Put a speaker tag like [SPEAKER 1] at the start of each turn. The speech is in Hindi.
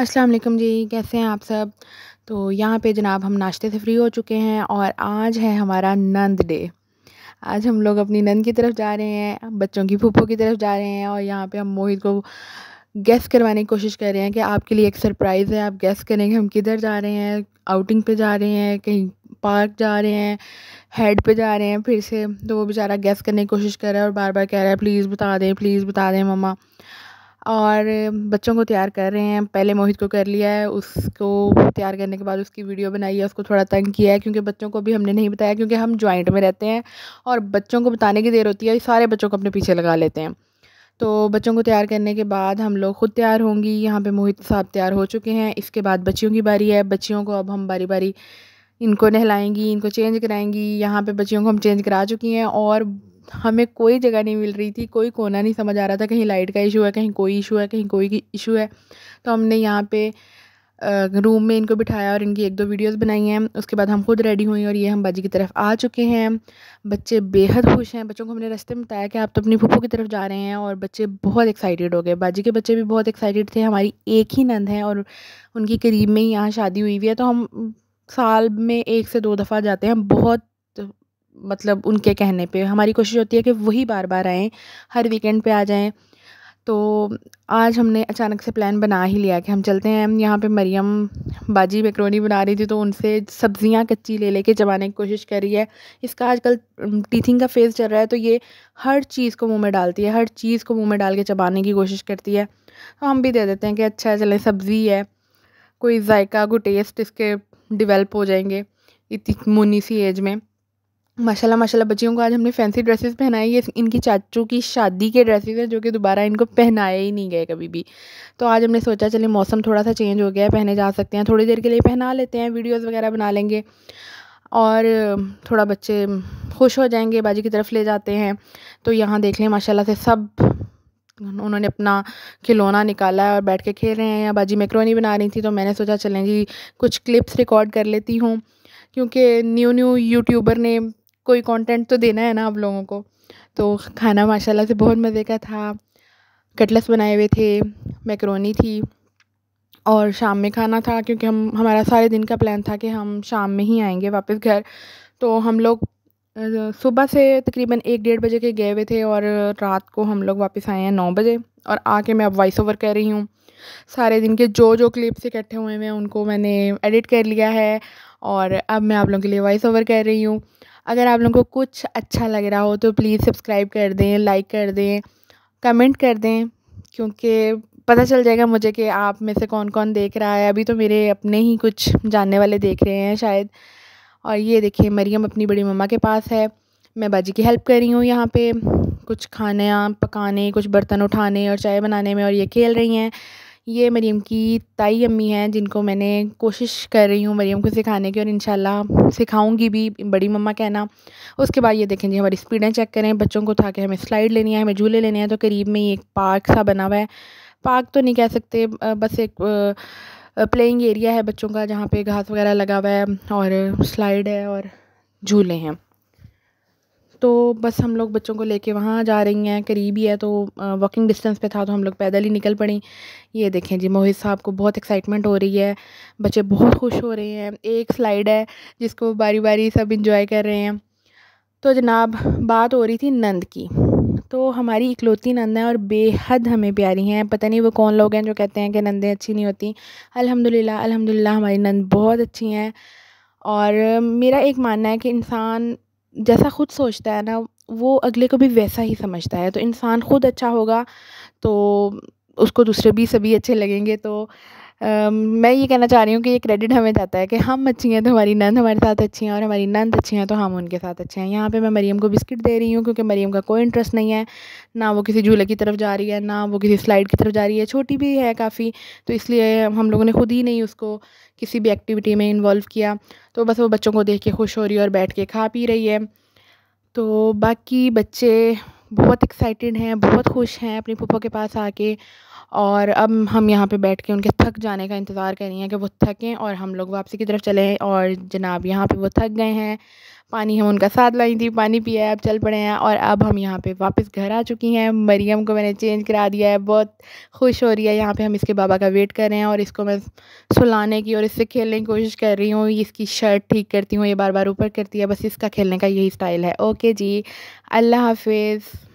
[SPEAKER 1] अस्सलाम वालेकुम जी कैसे हैं आप सब तो यहाँ पे जनाब हम नाश्ते से फ्री हो चुके हैं और आज है हमारा नंद डे आज हम लोग अपनी नंद की तरफ जा रहे हैं बच्चों की फूफो की तरफ जा रहे हैं और यहाँ पे हम मोहित को गेस्ट करवाने की कोशिश कर रहे हैं कि आपके लिए एक सरप्राइज़ है आप गेस्ट करेंगे हम किधर जा रहे हैं आउटिंग पे जा रहे हैं कहीं पार्क जा रहे हैं हेड पे जा रहे हैं फिर से तो वो बेचारा गेस्ट करने की कोशिश कर रहा है और बार बार कह रहा है प्लीज़ बता दें प्लीज़ बता दें ममा और बच्चों को तैयार कर रहे हैं पहले मोहित को कर लिया है उसको तैयार करने के बाद उसकी वीडियो बनाई है उसको थोड़ा तंग किया है क्योंकि बच्चों को भी हमने नहीं बताया क्योंकि हम ज्वाइंट में रहते हैं और बच्चों को बताने की देर होती है सारे बच्चों को अपने पीछे लगा लेते हैं तो बच्चों को तैयार करने के बाद हम लोग ख़ुद तैयार होंगी यहाँ पर मोहित साहब तैयार हो चुके हैं इसके बाद बच्चियों की बारी है बच्चियों को अब हम बारी बारी इनको नहलाएंगी इनको चेंज कराएंगी यहाँ पे बच्चियों को हम चेंज करा चुकी हैं और हमें कोई जगह नहीं मिल रही थी कोई कोना नहीं समझ आ रहा था कहीं लाइट का इशू है कहीं कोई इशू है कहीं कोई इशू है तो हमने यहाँ पे रूम में इनको बिठाया और इनकी एक दो वीडियोस बनाई हैं उसके बाद हम खुद रेडी हुई और ये हम बाजी की तरफ आ चुके हैं बच्चे बेहद खुश हैं बच्चों को हमने रास्ते में बताया कि आप तो अपनी फूफू की तरफ जा रहे हैं और बच्चे बहुत एक्साइटेड हो गए बाजी के बच्चे भी बहुत एक्साइटेड थे हमारी एक ही नंद है और उनकी करीब में ही यहाँ शादी हुई हुई है तो हम साल में एक से दो दफ़ा जाते हैं बहुत मतलब उनके कहने पे हमारी कोशिश होती है कि वही बार बार आएँ हर वीकेंड पे आ जाएँ तो आज हमने अचानक से प्लान बना ही लिया कि हम चलते हैं यहाँ पे मरियम बाजी मेकरोनी बना रही थी तो उनसे सब्जियाँ कच्ची ले लेके जमाने की कोशिश कर रही है इसका आजकल टीथिंग का फेज़ चल रहा है तो ये हर चीज़ को मुंह में डालती है हर चीज़ को मुंह में डाल के चबाने की कोशिश करती है तो हम भी दे देते हैं कि अच्छा चले सब्ज़ी है कोई जायका कोई टेस्ट इसके डिवेल्प हो जाएंगे इतनी मुनी सी एज में माशाल्लाह माशाल्लाह बच्चियों को आज हमने फैंसी ड्रेसेस पहनाई ये इनकी चाचू की शादी के ड्रेसेस हैं जो कि दोबारा इनको पहनाया ही नहीं गए कभी भी तो आज हमने सोचा चलिए मौसम थोड़ा सा चेंज हो गया है पहने जा सकते हैं थोड़ी देर के लिए पहना लेते हैं वीडियोस वगैरह बना लेंगे और थोड़ा बच्चे खुश हो जाएंगे बाजी की तरफ ले जाते हैं तो यहाँ देख लें माशाला से सब उन्होंने अपना खिलौना निकाला और बैठ के खेल रहे हैं या बाजी मैक्रोनी बना रही थी तो मैंने सोचा चलें जी कुछ क्लिप्स रिकॉर्ड कर लेती हूँ क्योंकि न्यू न्यू यूट्यूबर ने कोई कंटेंट तो देना है ना आप लोगों को तो खाना माशाल्लाह से बहुत मज़े का था कटलस बनाए हुए थे मैक्रोनी थी और शाम में खाना था क्योंकि हम हमारा सारे दिन का प्लान था कि हम शाम में ही आएंगे वापस घर तो हम लोग सुबह से तकरीबन एक डेढ़ बजे के गए हुए थे और रात को हम लोग वापस आए हैं नौ बजे और आके मैं अब वॉइस ओवर कर रही हूँ सारे दिन के जो जो क्लिप्स इकट्ठे हुए हैं उनको मैंने एडिट कर लिया है और अब मैं आप लोगों के लिए वॉइस ओवर कर रही हूँ अगर आप लोगों को कुछ अच्छा लग रहा हो तो प्लीज़ सब्सक्राइब कर दें लाइक कर दें कमेंट कर दें क्योंकि पता चल जाएगा मुझे कि आप में से कौन कौन देख रहा है अभी तो मेरे अपने ही कुछ जानने वाले देख रहे हैं शायद और ये देखिए मरियम अपनी बड़ी मम्मा के पास है मैं बाजी की हेल्प कर रही हूँ यहाँ पे कुछ खाना पकाने कुछ बर्तन उठाने और चाय बनाने में और ये खेल रही हैं ये मरीम की ताई अम्मी हैं जिनको मैंने कोशिश कर रही हूँ मरीम को सिखाने की और इन सिखाऊंगी भी बड़ी मम्मा कहना उसके बाद ये देखें जी हमारी स्पीडें चेक करें बच्चों को था कि हमें स्लाइड लेनी है हमें झूले लेने हैं तो करीब में ही एक पार्क सा बना हुआ है पार्क तो नहीं कह सकते बस एक प्लेइंग एरिया है बच्चों का जहाँ पर घास वगैरह लगा हुआ है और स्लाइड है और झूले हैं तो बस हम लोग बच्चों को लेके वहाँ जा रही हैं करीब ही है तो वॉकिंग डिस्टेंस पे था तो हम लोग पैदल ही निकल पड़ी ये देखें जी मोहित साहब को बहुत एक्साइटमेंट हो रही है बच्चे बहुत खुश हो रहे हैं एक स्लाइड है जिसको बारी बारी सब इंजॉय कर रहे हैं तो जनाब बात हो रही थी नंद की तो हमारी इकलौती नंद है और बेहद हमें प्यारी हैं पता नहीं वो कौन लोग हैं जो कहते हैं कि नंदें अच्छी नहीं होती अल्हम्दुलिल्लाह अल्हम्दुलिल्लाह हमारी नंद बहुत अच्छी हैं और मेरा एक मानना है कि इंसान जैसा खुद सोचता है ना वो अगले को भी वैसा ही समझता है तो इंसान खुद अच्छा होगा तो उसको दूसरे भी सभी अच्छे लगेंगे तो Um, मैं ये कहना चाह रही हूँ कि ये क्रेडिट हमें जाता है कि हम अच्छी हैं तो हमारी नंद हमारे साथ अच्छी हैं और हमारी नंद अच्छी हैं तो हम उनके साथ अच्छे हैं यहाँ पे मैं मरीम को बिस्किट दे रही हूँ क्योंकि मरीम का कोई इंटरेस्ट नहीं है ना वो किसी झूले की तरफ जा रही है ना वो किसी स्लाइड की तरफ जा रही है छोटी भी है काफ़ी तो इसलिए हम लोगों ने खुद ही नहीं उसको किसी भी एक्टिविटी में इन्वॉल्व किया तो बस वो बच्चों को देख के खुश हो रही है और बैठ के खा पी रही है तो बाकी बच्चे बहुत एक्साइटेड हैं बहुत खुश हैं अपनी पप्पा के पास आके और अब हम यहाँ पे बैठ के उनके थक जाने का इंतज़ार कर रही हैं कि वो थकें और हम लोग वापसी की तरफ चले और जनाब यहाँ पे वो थक गए हैं पानी हम उनका साथ लाई थी पानी पिया है अब चल पड़े हैं और अब हम यहाँ पे वापस घर आ चुकी हैं मरियम को मैंने चेंज करा दिया है बहुत खुश हो रही है यहाँ पे हम इसके बाबा का वेट कर रहे हैं और इसको मैं सुलाने की और इससे खेलने की कोशिश कर रही हूँ इसकी शर्ट ठीक करती हूँ ये बार बार ऊपर करती है बस इसका खेलने का यही स्टाइल है ओके जी अल्लाह हाफिज़